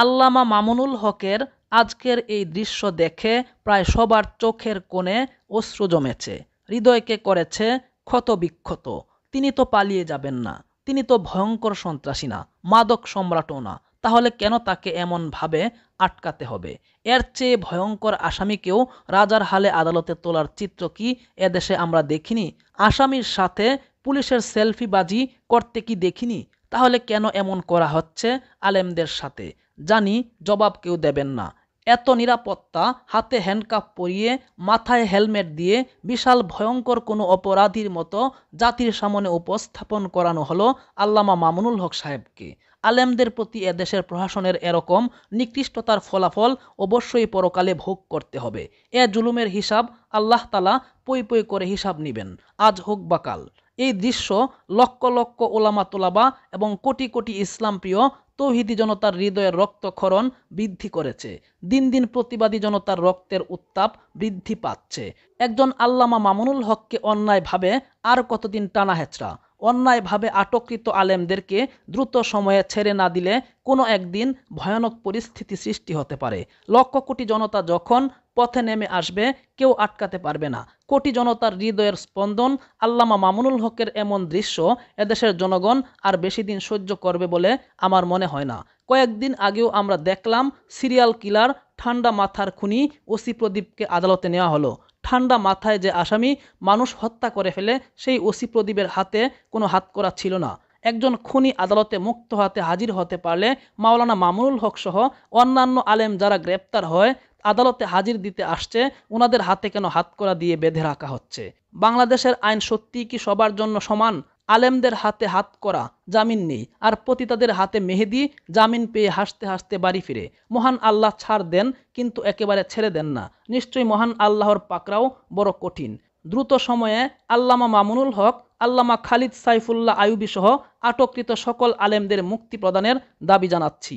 আল্লামা মামুনুল হকের আজকের এই দৃশ্য দেখে প্রায় সবার চোখের কোণে অশ্রু জমেছে হৃদয়কে করেছে ক্ষতবিক্ষত তিনি তো পালিয়ে যাবেন না তিনি তো ভয়ঙ্কর সন্ত্রাসী না মাদক সম্রাটও না তাহলে কেন তাকে এমনভাবে আটকাতে হবে এর চেয়ে ভয়ঙ্কর আসামিকেও রাজার হালে আদালতে তোলার চিত্র কি এদেশে আমরা দেখিনি আসামির সাথে পুলিশের সেলফিবাজি করতে কি দেখিনি তাহলে কেন এমন করা হচ্ছে আলেমদের সাথে জানি জবাব কেউ দেবেন না এত নিরাপত্তা হাতে হ্যান্ডকাপ পরিয়ে মাথায় হেলমেট দিয়ে বিশাল ভয়ঙ্কর কোনো অপরাধীর মতো জাতির সামনে উপস্থাপন করানো হলো আল্লামা মামুনুল হক সাহেবকে আলেমদের প্রতি এদেশের প্রশাসনের এরকম নিকৃষ্টতার ফলাফল অবশ্যই পরকালে ভোগ করতে হবে এ জুলুমের হিসাব আল্লাহ আল্লাহতালা পই পই করে হিসাব নেবেন আজ হোক বা কাল এই দৃশ্য লক্ষ লক্ষ ওলামা তোলাবা এবং কোটি কোটি ইসলাম প্রিয় তৌহিদি জনতার হৃদয়ের রক্তক্ষরণ বৃদ্ধি করেছে দিন দিন প্রতিবাদী জনতার রক্তের উত্তাপ বৃদ্ধি পাচ্ছে একজন আল্লামা মামুনুল হককে অন্যায়ভাবে আর কতদিন টানা হেঁচড়া অন্যায়ভাবে আটককৃত আলেমদেরকে দ্রুত সময়ে ছেড়ে না দিলে কোনো একদিন ভয়ানক পরিস্থিতি সৃষ্টি হতে পারে লক্ষ কোটি জনতা যখন পথে নেমে আসবে কেউ আটকাতে পারবে না কোটি জনতার হৃদয়ের স্পন্দন আল্লামা মামুনুল হকের এমন দৃশ্য এদেশের জনগণ আর বেশি দিন সহ্য করবে বলে আমার মনে হয় না কয়েকদিন আগেও আমরা দেখলাম সিরিয়াল কিলার ঠান্ডা মাথার খুনি ওসি প্রদীপকে আদালতে নেওয়া হলো ঠান্ডা মাথায় যে আসামি মানুষ হত্যা করে ফেলে সেই ওসি প্রদীপের হাতে কোনো হাত করা ছিল না একজন খুনি আদালতে মুক্ত হাতে হাজির হতে পারলে মাওলানা মামুনুল হক সহ অন্যান্য আলেম যারা গ্রেপ্তার হয় আদালতে হাজির দিতে আসছে ওনাদের হাতে কেন হাতকড়া দিয়ে বেঁধে রাখা হচ্ছে বাংলাদেশের আইন সত্যি কি সবার জন্য সমান আলেমদের হাতে হাত করা জামিন নেই আর পতিতাদের হাতে মেহেদি জামিন পেয়ে হাসতে হাসতে বাড়ি ফিরে মহান আল্লাহ ছাড় দেন কিন্তু একেবারে ছেড়ে দেন না নিশ্চয়ই মহান আল্লাহর পাকরাও বড় কঠিন দ্রুত সময়ে আল্লামা মামুনুল হক আল্লামা খালিদ সাইফুল্লাহ আয়ুবী সহ আটককৃত সকল আলেমদের মুক্তি প্রদানের দাবি জানাচ্ছি